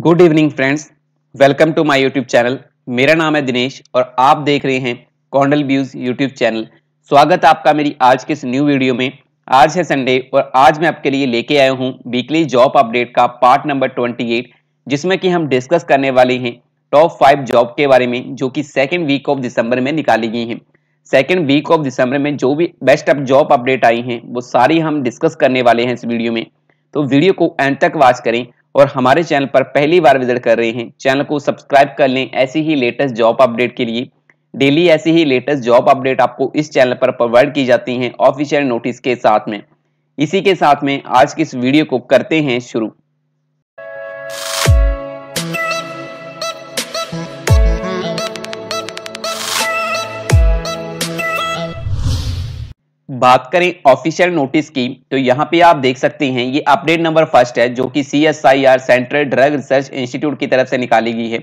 good evening friends welcome to my YouTube channel मेरा नाम है दिनेश और आप देख रहे हैं कॉन्डल व्यूज यूट्यूब चैनल स्वागत आपका मेरी आज के इस न्यू वीडियो में आज है संडे और आज मैं आपके लिए लेके आया हूँ वीकली जॉब अपडेट का पार्ट नंबर ट्वेंटी एट जिसमें कि हम डिस्कस करने वाले हैं टॉप फाइव जॉब के बारे में जो कि सेकेंड वीक ऑफ दिसंबर में निकाली गई है सेकेंड वीक ऑफ दिसंबर में जो भी बेस्ट अप जॉब अपडेट आई हैं वो सारी हम डिस्कस करने वाले हैं इस वीडियो में तो वीडियो को एंड तक वॉच करें और हमारे चैनल पर पहली बार विजिट कर रहे हैं चैनल को सब्सक्राइब कर लें ऐसी ही लेटेस्ट जॉब अपडेट के लिए डेली ऐसी ही लेटेस्ट जॉब अपडेट आपको इस चैनल पर प्रोवाइड की जाती हैं ऑफिशियल नोटिस के साथ में इसी के साथ में आज की इस वीडियो को करते हैं शुरू बात करें ऑफिशियल नोटिस की तो यहाँ पे आप देख सकते हैं ये अपडेट नंबर फर्स्ट है जो कि C S I R central drug research institute की तरफ से निकाली गई है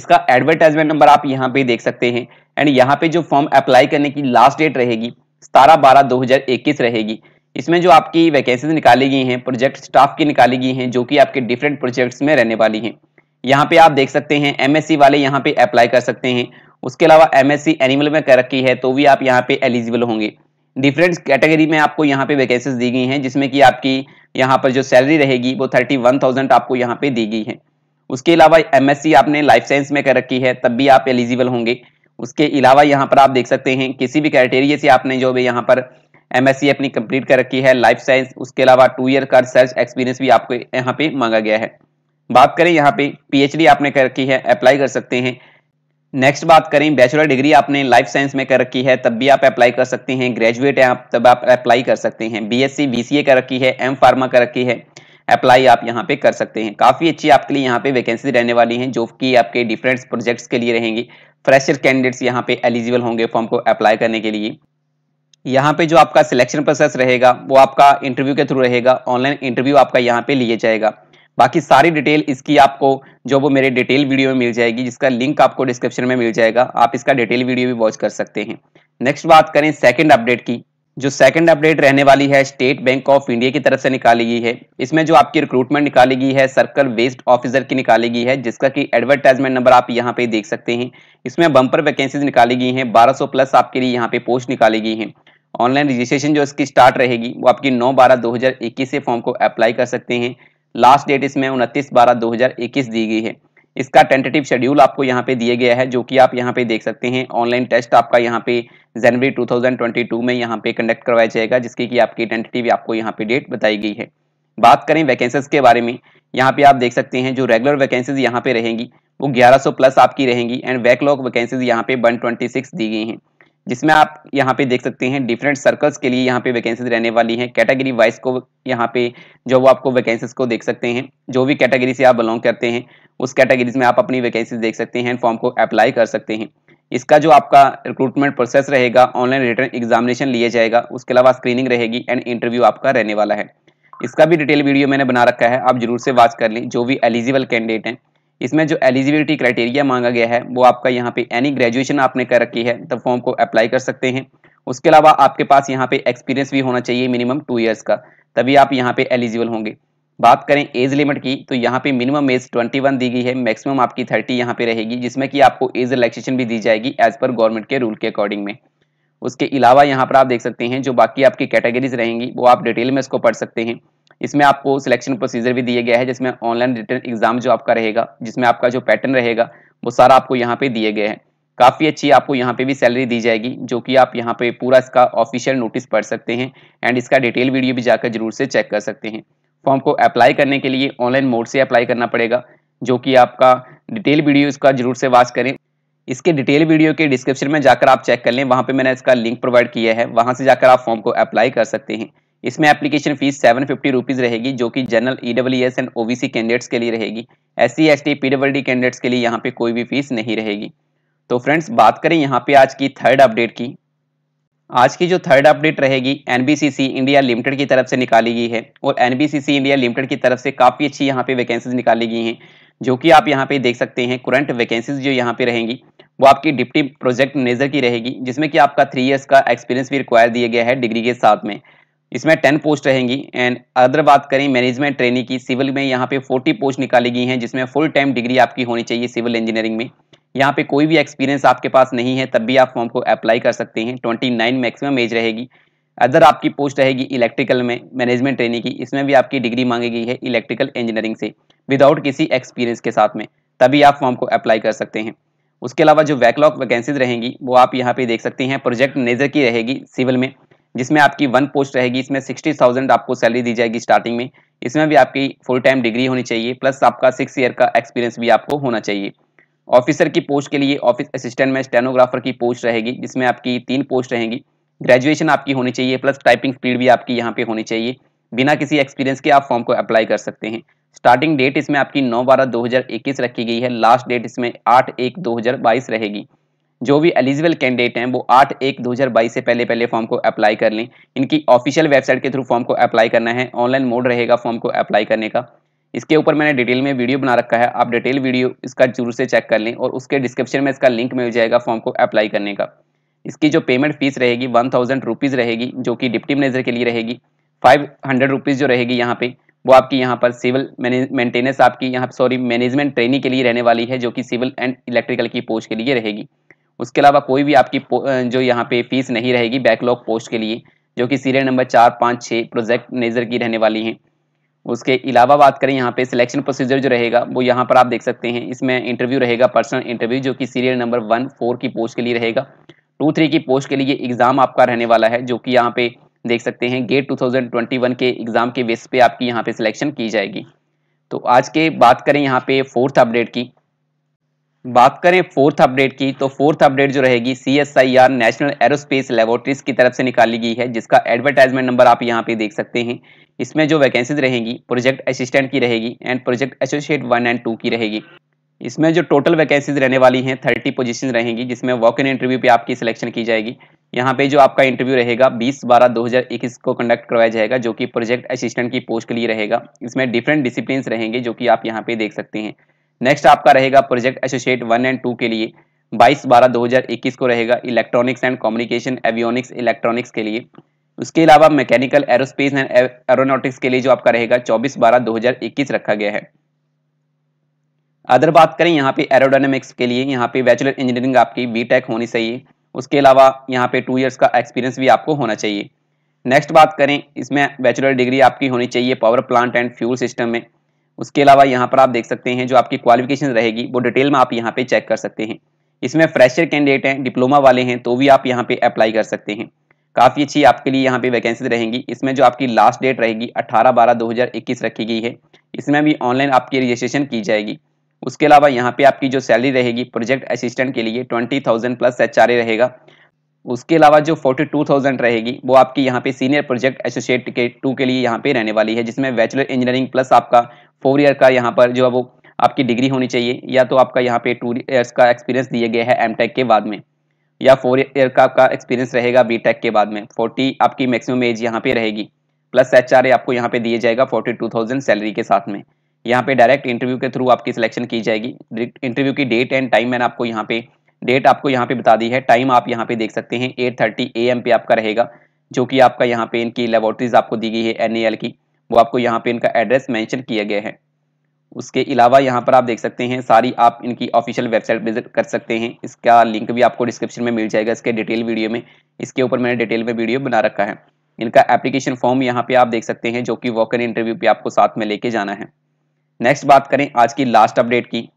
इसका एडवर्टाइजमेंट नंबर आप यहाँ पे देख सकते हैं एंड यहाँ पे जो फॉर्म अप्लाई करने की लास्ट डेट रहेगी सतारह बारह दो हजार इक्कीस रहेगी इसमें जो आपकी वैकेंसीज निकाली गई हैं प्रोजेक्ट स्टाफ की निकाली गई हैं जो कि आपके डिफरेंट प्रोजेक्ट्स में रहने वाली हैं यहाँ पे आप देख सकते हैं एमएससी वाले यहाँ पे अप्लाई कर सकते हैं उसके अलावा एमएससी एनिमल में कर रखी है तो भी आप यहाँ पे एलिजिबल होंगे डिफरेंट कैटेगरी में आपको यहाँ पे वैकेंसीज दी गई हैं जिसमें कि आपकी यहाँ पर जो सैलरी रहेगी वो थर्टी वन थाउजेंड आपको यहाँ पे दी गई है उसके अलावा एमएससी आपने लाइफ साइंस में कर रखी है तब भी आप एलिजिबल होंगे उसके अलावा यहाँ पर आप देख सकते हैं किसी भी क्राइटेरिया से आपने जो भी यहाँ पर एमएससी अपनी कंप्लीट कर रखी है लाइफ साइंस उसके अलावा टू ईयर का रिसर्च एक्सपीरियंस भी आपको यहाँ पे मांगा गया है बात करें यहाँ पे डी आपने कर रखी है अप्लाई कर सकते हैं नेक्स्ट बात करें बैचलर डिग्री आपने लाइफ साइंस में कर रखी है तब भी आप अप्लाई कर सकते हैं ग्रेजुएट हैं आप तब आप अप्लाई कर सकते हैं बीएससी बीसीए कर रखी है एम फार्मा कर रखी है अप्लाई आप यहाँ पे कर सकते हैं काफ़ी अच्छी आपके लिए यहाँ पे वैकेंसी रहने वाली हैं जो कि आपके डिफरेंट प्रोजेक्ट्स के लिए रहेंगी फ्रेशर कैंडिडेट्स यहाँ पे एलिजिबल होंगे फॉर्म को अप्लाई करने के लिए यहाँ पे जो आपका सिलेक्शन प्रोसेस रहेगा वो आपका इंटरव्यू के थ्रू रहेगा ऑनलाइन इंटरव्यू आपका यहाँ पे लिए जाएगा बाकी सारी डिटेल इसकी आपको जो वो मेरे डिटेल वीडियो में मिल जाएगी जिसका लिंक आपको डिस्क्रिप्शन में मिल जाएगा आप इसका डिटेल वीडियो भी वॉच कर सकते हैं नेक्स्ट बात करें सेकंड अपडेट की जो सेकंड अपडेट रहने वाली है स्टेट बैंक ऑफ इंडिया की तरफ से निकाली गई है इसमें जो आपकी रिक्रूटमेंट निकाली गई है सर्कल वेस्ट ऑफिसर की निकाली गई है जिसका कि एडवर्टाइजमेंट नंबर आप यहाँ पे देख सकते हैं इसमें बम्पर वैकेंसीज निकाली गई हैं 1200 प्लस आपके लिए यहाँ पे पोस्ट निकाली गई है ऑनलाइन रजिस्ट्रेशन जो इसकी स्टार्ट रहेगी वो आपकी नौ बारह दो से फॉर्म को अप्लाई कर सकते हैं लास्ट डेट इसमें उनतीस बारह दो दी गई है इसका टेंटेटिव शेड्यूल आपको यहाँ पे दिया गया है जो कि आप यहाँ पे देख सकते हैं ऑनलाइन टेस्ट आपका यहाँ पे जनवरी 2022 में यहाँ पे कंडक्ट करवाया जाएगा जिसकी कि आपकी टेंटेटिव आपको यहाँ पे डेट बताई गई है बात करें वैकेंसीज के बारे में यहाँ पे आप देख सकते हैं जो रेगुलर वैकेंसीज यहाँ पे रहेंगी वो ग्यारह प्लस आपकी रहेंगी एंड बैकलॉग वैकेंसीज यहाँ पे वन दी गई है जिसमें आप यहाँ पे देख सकते हैं डिफरेंट सर्कल्स के लिए यहाँ पे वैकेंसीज रहने वाली हैं कैटेगरी वाइज को यहाँ पे जो वो आपको वैकेंसीज को देख सकते हैं जो भी कैटेगरी से आप बिलोंग करते हैं उस कैटेगरीज में आप अपनी वैकेंसीज देख सकते हैं फॉर्म को अप्लाई कर सकते हैं इसका जो आपका रिक्रूटमेंट प्रोसेस रहेगा ऑनलाइन रिटर्न एग्जामिनेशन लिया जाएगा उसके अलावा स्क्रीनिंग रहेगी एंड इंटरव्यू आपका रहने वाला है इसका भी डिटेल वीडियो मैंने बना रखा है आप जरूर से वॉच कर लें जो भी एलिजिबल कैंडिडेट हैं इसमें जो एलिजिबिलिटी क्राइटेरिया मांगा गया है वो आपका यहाँ पे एनी ग्रेजुएशन आपने कर रखी है तब फॉर्म को अप्लाई कर सकते हैं उसके अलावा आपके पास यहाँ पे एक्सपीरियंस भी होना चाहिए मिनिमम टू ईयर्स का तभी आप यहाँ पे एलिजिबल होंगे बात करें एज लिमिट की तो यहाँ पे मिनिमम एज 21 दी गई है मैक्सिमम आपकी 30 यहाँ पे रहेगी जिसमें कि आपको एज रिलैक्सेशन भी दी जाएगी एज पर गवर्नमेंट के रूल के अकॉर्डिंग में उसके अलावा यहाँ पर आप देख सकते हैं जो बाकी आपकी कैटेगरीज रहेंगी वो आप डिटेल में इसको पढ़ सकते हैं इसमें आपको सिलेक्शन प्रोसीजर भी दिया गया है जिसमें ऑनलाइन रिटर्न एग्जाम जो आपका रहेगा जिसमें आपका जो पैटर्न रहेगा वो सारा आपको यहाँ पे दिए गए हैं काफ़ी अच्छी आपको यहाँ पे भी सैलरी दी जाएगी जो कि आप यहाँ पे पूरा इसका ऑफिशियल नोटिस पढ़ सकते हैं एंड इसका डिटेल वीडियो भी जाकर जरूर से चेक कर सकते हैं फॉर्म को अप्लाई करने के लिए ऑनलाइन मोड से अप्लाई करना पड़ेगा जो कि आपका डिटेल वीडियो इसका जरूर से वाच करें इसके डिटेल वीडियो के डिस्क्रिप्शन में जाकर आप चेक कर लें वहाँ पे मैंने इसका लिंक प्रोवाइड किया है वहाँ से जाकर आप फॉर्म को अप्लाई कर सकते हैं इसमें application fee seven fifty rupees रहेगी जो कि general E W S and OBC candidates के लिए रहेगी S C S T PW D candidates के लिए यहाँ पे कोई भी फीस नहीं रहेगी तो फ्रेंड्स बात करें यहाँ पे आज की थर्ड अपडेट की आज की जो थर्ड अपडेट रहेगी एनबीसीसी इंडिया लिमिटेड की तरफ से निकाली गई है और एनबीसीसी इंडिया लिमिटेड की तरफ से काफ़ी अच्छी यहाँ पे वैकेंसीज निकाली गई हैं जो कि आप यहाँ पे देख सकते हैं करंट वैकेंसीज जो यहाँ पे रहेंगी वो आपकी डिप्टी प्रोजेक्ट मैनेजर की रहेगी जिसमें कि आपका थ्री ईयर्स का एक्सपीरियंस भी रिक्वायर दिया गया है डिग्री के साथ में इसमें टेन पोस्ट रहेंगी एंड अदर बात करें मैनेजमेंट ट्रेनिंग की सिविल में यहाँ पे फोर्टी पोस्ट निकाली गई हैं जिसमें फुल टाइम डिग्री आपकी होनी चाहिए सिविल इंजीनियरिंग में यहाँ पे कोई भी एक्सपीरियंस आपके पास नहीं है तब भी आप फॉर्म को अप्लाई कर सकते हैं ट्वेंटी नाइन मैक्सिमम एज रहेगी अदर आपकी पोस्ट रहेगी इलेक्ट्रिकल में मैनेजमेंट ट्रेनिंग की इसमें भी आपकी डिग्री मांगी गई है इलेक्ट्रिकल इंजीनियरिंग से विदाउट किसी एक्सपीरियंस के साथ में तभी आप फॉर्म को अप्लाई कर सकते हैं उसके अलावा जो वैकलॉग वैकेंसीज रहेंगी वो आप यहाँ पे देख सकते हैं प्रोजेक्ट मैनेजर की रहेगी सिविल में जिसमें आपकी वन पोस्ट रहेगी इसमें सिक्सटी थाउजेंड आपको सैलरी दी जाएगी स्टार्टिंग में इसमें भी आपकी फुल टाइम डिग्री होनी चाहिए प्लस आपका सिक्स ईयर का एक्सपीरियंस भी आपको होना चाहिए ऑफिसर की पोस्ट के लिए ऑफिस असिस्टेंट में स्टेनोग्राफर की पोस्ट रहेगी जिसमें आपकी तीन पोस्ट रहेंगी ग्रेजुएशन आपकी होनी चाहिए प्लस टाइपिंग स्पीड भी आपकी यहाँ पे होनी चाहिए बिना किसी एक्सपीरियंस के आप फॉर्म को अप्लाई कर सकते हैं स्टार्टिंग डेट इसमें आपकी नौ बारह दो रखी गई है लास्ट डेट इसमें आठ एक दो रहेगी जो भी एलिजिबल कैंडिडेट हैं वो आठ एक 2022 से पहले पहले फॉर्म को अप्लाई कर लें इनकी ऑफिशियल वेबसाइट के थ्रू फॉर्म को अप्लाई करना है ऑनलाइन मोड रहेगा फॉर्म को अप्लाई करने का इसके ऊपर मैंने डिटेल में वीडियो बना रखा है आप डिटेल वीडियो इसका जरूर से चेक कर लें और उसके डिस्क्रिप्शन में इसका लिंक मिल जाएगा फॉर्म को अप्लाई करने का इसकी जो पेमेंट फीस रहेगी वन थाउजेंड रुपीज़ रहेगी जो कि डिप्टी मैनेजर के लिए रहेगी फाइव हंड्रेड रुपीज़ जो रहेगी यहाँ पे वो आपकी यहाँ पर सिविल मेंटेनेंस आपकी यहाँ सॉरी मैनेजमेंट ट्रेनिंग के लिए रहने वाली है जो कि सिविल एंड इलेक्ट्रिकल की पोस्ट के लिए रहेगी उसके अलावा कोई भी आपकी जो यहाँ पे फीस नहीं रहेगी बैकलॉग पोस्ट के लिए जो कि सीरियल नंबर चार पाँच छः प्रोजेक्ट नेजर की रहने वाली हैं उसके अलावा बात करें यहाँ पे सिलेक्शन प्रोसीजर जो रहेगा वो यहाँ पर आप देख सकते हैं इसमें इंटरव्यू रहेगा पर्सनल इंटरव्यू जो कि सीरियल नंबर वन फोर की पोस्ट के लिए रहेगा टू थ्री की पोस्ट के लिए एग्ज़ाम आपका रहने वाला है जो कि यहाँ पे देख सकते हैं गेट 2021 के एग्ज़ाम के बेस पे आपकी यहाँ पे सिलेक्शन की जाएगी तो आज के बात करें यहाँ पे फोर्थ अपडेट की बात करें फोर्थ अपडेट की तो फोर्थ अपडेट जो रहेगी C S I R national aerospace laboratories की तरफ से निकाली गई है जिसका एडवर्टाइजमेंट नंबर आप यहाँ पे देख सकते हैं इसमें जो वैकेंसीज रहेंगी प्रोजेक्ट असिस्टेंट की रहेगी and project associate one and two की रहेगी इसमें जो टोटल वैकेंसीज रहने वाली हैं थर्टी पोजिशन रहेंगी जिसमें वॉक इन इंटरव्यू पे आपकी सिलेक्शन की जाएगी यहाँ पे जो आपका इंटरव्यू रहेगा 20 बारह 2021 को कंडक्ट करवाया जाएगा जो कि प्रोजेक्ट असिस्टेंट की पोस्ट के लिए रहेगा इसमें डिफरेंट डिसिप्लिन रहेंगे जो कि आप यहाँ पे देख सकते हैं नेक्स्ट आपका रहेगा project associate one and two के लिए 22 बारह 2021 को रहेगा electronics and communication avionics electronics के लिए उसके अलावा मैकेनिकल एरोस्पेस एंड एरोनॉटिक्स के लिए जो आपका रहेगा 24 बारह 2021 रखा गया है अदर बात करें यहाँ पे एरोडायनेमिक्स के लिए यहाँ पे बैचलर इंजीनियरिंग आपकी बी टेक होनी चाहिए उसके अलावा यहाँ पे टू ईयर्स का एक्सपीरियंस भी आपको होना चाहिए नेक्स्ट बात करें इसमें बैचलर डिग्री आपकी होनी चाहिए power plant and fuel system में उसके अलावा यहाँ पर आप देख सकते हैं जो आपकी क्वालिफिकेशन रहेगी वो डिटेल में आप यहाँ पे चेक कर सकते हैं इसमें फ्रेशर कैंडिडेट हैं डिप्लोमा वाले हैं तो भी आप यहाँ पे अप्लाई कर सकते हैं काफ़ी अच्छी आपके लिए यहाँ पे वैकेंसी रहेंगी इसमें जो आपकी लास्ट डेट रहेगी अट्ठारह बारह दो रखी गई है इसमें भी ऑनलाइन आपकी रजिस्ट्रेशन की जाएगी उसके अलावा यहाँ पे आपकी जो सैलरी रहेगी प्रोजेक्ट असिस्टेंट के लिए ट्वेंटी थाउजेंड प्लस एच रहेगा उसके अलावा जो फोर्टी टू थाउजेंड रहेगी वो आपकी यहाँ पे सीनियर प्रोजेक्ट एसोसिएट के टू के लिए यहाँ पे रहने वाली है जिसमें बैचलर इंजीनियरिंग प्लस आपका फोर ईयर का यहाँ पर जो है वो आपकी डिग्री होनी चाहिए या तो आपका यहाँ पे टू ईयर्स का एक्सपीरियंस दिया गया है एम के बाद में या फोर ईयर का आपका एक्सपीरियंस रहेगा बी के बाद में फोर्टी आपकी मैक्सिमम एज यहाँ पे रहेगी प्लस एच आपको यहाँ पे दिए जाएगा फोर्टी टू थाउजेंड सैलरी के साथ में यहाँ पे डायरेक्ट इंटरव्यू के थ्रू आपकी सिलेक्शन की जाएगी इंटरव्यू की डेट एंड टाइम मैंने आपको यहाँ पे डेट आपको यहाँ पे बता दी है टाइम आप यहाँ पे देख सकते हैं एट थर्टी ए एम पे आपका रहेगा जो कि आपका यहाँ पे इनकी लेबोरेटरीज आपको दी गई है एन की वो आपको यहाँ पे इनका एड्रेस मैंशन किया गया है उसके अलावा यहाँ पर आप देख सकते हैं सारी आप इनकी ऑफिशियल वेबसाइट विजिट कर सकते हैं इसका लिंक भी आपको डिस्क्रिप्शन में मिल जाएगा इसके डिटेल वीडियो में इसके ऊपर मैंने डिटेल में वीडियो बना रखा है इनका एप्लीकेशन फॉर्म यहाँ पे आप देख सकते हैं जो कि वॉक इन इंटरव्यू पे आपको साथ में लेके जाना है नेक्स्ट बात करें आज की लास्ट अपडेट की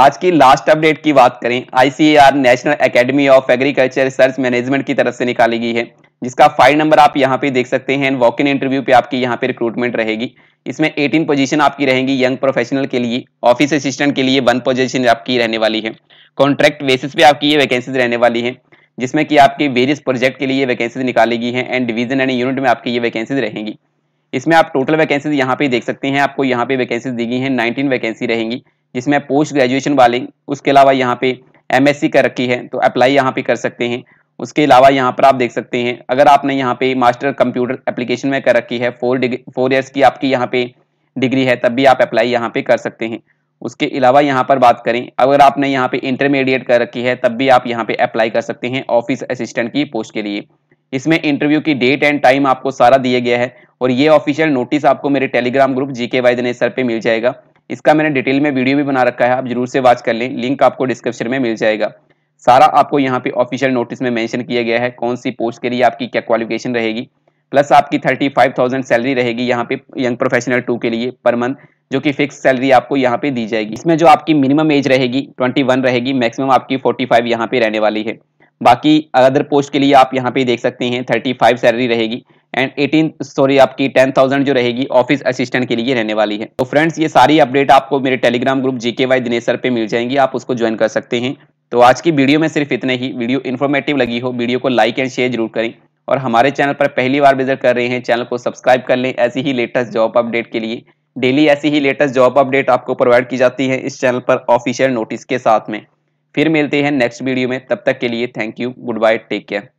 आज की लास्ट अपडेट की बात करें ICAR national academy of agriculture research management की तरफ से निकाली गई है जिसका फाइल नंबर आप यहाँ पे देख सकते हैं वॉक इन इंटरव्यू पे आपकी यहाँ पे रिक्रूटमेंट रहेगी इसमें 18 पोजीशन आपकी रहेंगी यंग प्रोफेशनल के लिए ऑफिस असिस्टेंट के लिए वन पोजिशन आपकी रहने वाली है कॉन्ट्रैक्ट बेसिस पे आपकी ये वैकेंसीज रहने वाली है जिसमें कि आपके वेरियस प्रोजेक्ट के लिए वैकेंसीज निकाली गई है एंड डिवीजन एंड यूनिट में आपकी ये वैकेंसीज रहेंगी इसमें आप टोटल वैकेंसीज यहाँ पे देख सकते हैं आपको यहाँ पे वैकेंसीज दी गई हैं 19 वैकेंसी रहेंगी जिसमें पोस्ट ग्रेजुएशन वाले उसके अलावा यहाँ पे एमएससी कर रखी है तो अप्लाई यहाँ पे कर सकते हैं उसके अलावा यहाँ पर आप देख सकते हैं अगर आपने यहाँ पे मास्टर कंप्यूटर एप्लीकेशन में कर रखी है फोर डिग्री फोर ईयर्स की आपकी यहाँ पे डिग्री है तब भी आप अप्लाई यहाँ पे कर सकते हैं उसके अलावा यहाँ पर बात करें अगर आपने यहाँ पे इंटरमीडिएट कर रखी है तब भी आप यहाँ पे अप्लाई कर सकते हैं ऑफिस असिस्टेंट की पोस्ट के लिए इसमें इंटरव्यू की डेट एंड टाइम आपको सारा दिया गया है और ये ऑफिशियल नोटिस आपको मेरे Telegram group GK Y Dinesh sir पे मिल जाएगा इसका मैंने डिटेल में वीडियो भी बना रखा है आप जरूर से वॉच कर लें लिंक आपको डिस्क्रिप्शन में मिल जाएगा सारा आपको यहाँ पे ऑफिशियल नोटिस में मेंशन किया गया है कौन सी पोस्ट के लिए आपकी क्या क्वालिफिकेशन रहेगी प्लस आपकी थर्टी फाइव थाउजेंड सैलरी रहेगी यहाँ पे यंग प्रोफेशनल टू के लिए पर मंथ जो कि फिक्स सैलरी आपको यहाँ पे दी जाएगी इसमें जो आपकी मिनिमम एज रहेगी ट्वेंटी वन रहेगी मैक्सिमम आपकी फोर्टी फाइव यहाँ पे रहने वाली है बाकी अदर पोस्ट के लिए आप यहाँ पे देख सकते हैं थर्टी फाइव सैलरी रहेगी एंड एटीन सॉरी आपकी टेन थाउजेंड जो रहेगी ऑफिस असिस्टेंट के लिए रहने वाली है तो फ्रेंड्स ये सारी अपडेट आपको मेरे Telegram group GK Y Dinesh sir पे मिल जाएंगी आप उसको ज्वाइन कर सकते हैं तो आज की वीडियो में सिर्फ इतने ही वीडियो इन्फॉर्मेटिव लगी हो वीडियो को लाइक एंड शेयर जरूर करें और हमारे चैनल पर पहली बार विजिट कर रहे हैं चैनल को सब्सक्राइब कर लें ऐसी ही लेटेस्ट जॉब अपडेट के लिए डेली ऐसी ही लेटेस्ट जॉब अपडेट आपको प्रोवाइड की जाती है इस चैनल पर ऑफिशियल नोटिस के साथ में फिर मिलते हैं नेक्स्ट वीडियो में तब तक के लिए thank you goodbye take care